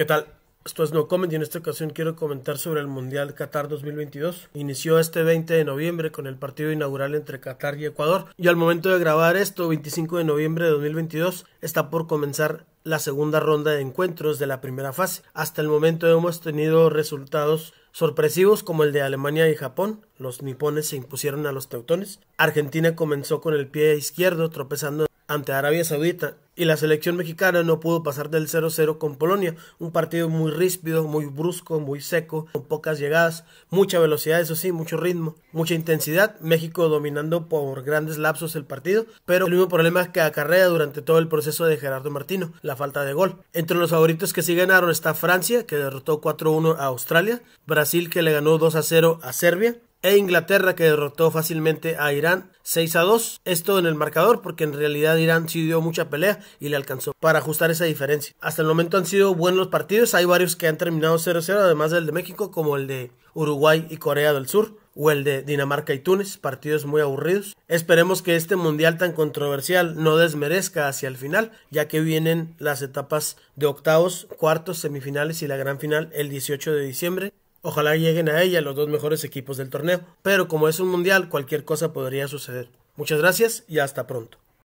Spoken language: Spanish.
¿Qué tal? Esto es No Comment y en esta ocasión quiero comentar sobre el Mundial Qatar 2022. Inició este 20 de noviembre con el partido inaugural entre Qatar y Ecuador y al momento de grabar esto, 25 de noviembre de 2022, está por comenzar la segunda ronda de encuentros de la primera fase. Hasta el momento hemos tenido resultados sorpresivos como el de Alemania y Japón. Los nipones se impusieron a los teutones. Argentina comenzó con el pie izquierdo tropezando ante Arabia Saudita y la selección mexicana no pudo pasar del 0-0 con Polonia. Un partido muy ríspido, muy brusco, muy seco, con pocas llegadas, mucha velocidad, eso sí, mucho ritmo, mucha intensidad. México dominando por grandes lapsos el partido, pero el mismo problema que acarrea durante todo el proceso de Gerardo Martino, la falta de gol. Entre los favoritos que sí ganaron está Francia, que derrotó 4-1 a Australia, Brasil que le ganó 2-0 a Serbia, e Inglaterra que derrotó fácilmente a Irán 6 a 2. Esto en el marcador porque en realidad Irán sí dio mucha pelea y le alcanzó para ajustar esa diferencia. Hasta el momento han sido buenos partidos, hay varios que han terminado 0-0 además del de México como el de Uruguay y Corea del Sur o el de Dinamarca y Túnez, partidos muy aburridos. Esperemos que este mundial tan controversial no desmerezca hacia el final, ya que vienen las etapas de octavos, cuartos, semifinales y la gran final el 18 de diciembre. Ojalá lleguen a ella los dos mejores equipos del torneo, pero como es un mundial, cualquier cosa podría suceder. Muchas gracias y hasta pronto.